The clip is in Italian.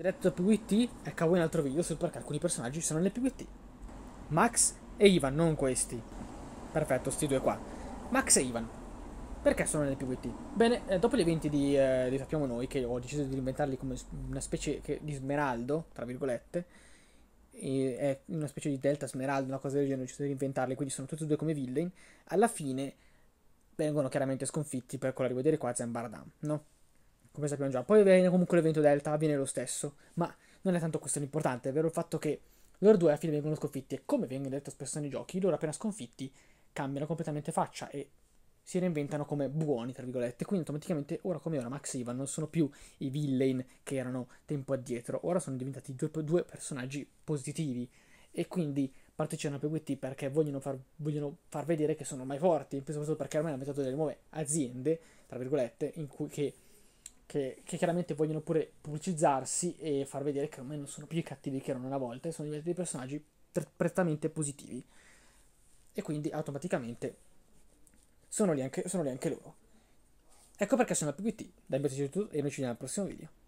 Diretto da PWT, ecco a voi un altro video sul perché alcuni personaggi sono nel PWT. Max e Ivan, non questi. Perfetto, sti due qua. Max e Ivan. Perché sono nel PWT? Bene, eh, dopo gli eventi di, eh, li Sappiamo Noi, che ho deciso di inventarli come una specie di smeraldo, tra virgolette, è una specie di delta smeraldo, una cosa del genere, ho deciso di inventarli, quindi sono tutti e due come villain, alla fine vengono chiaramente sconfitti per quello di vedere qua Zembardam, no? come sappiamo già. Poi avviene comunque l'evento Delta, avviene lo stesso, ma non è tanto questo l'importante, è vero il fatto che loro due alla fine vengono sconfitti e come viene detto spesso nei giochi, loro appena sconfitti cambiano completamente faccia e si reinventano come buoni, tra virgolette, quindi automaticamente ora come ora Max e Ivan non sono più i villain che erano tempo addietro, ora sono diventati due, due personaggi positivi e quindi partecipano a PWT perché vogliono far, vogliono far vedere che sono mai forti, soprattutto perché ormai hanno inventato delle nuove aziende, tra virgolette, in cui che che, che, chiaramente vogliono pure pubblicizzarsi e far vedere che ormai non sono più i cattivi che erano una volta e sono diventati dei personaggi prettamente positivi. E quindi automaticamente sono lì anche, sono lì anche loro. Ecco perché sono la PPT. Dai, invece di tutti e noi ci vediamo al prossimo video.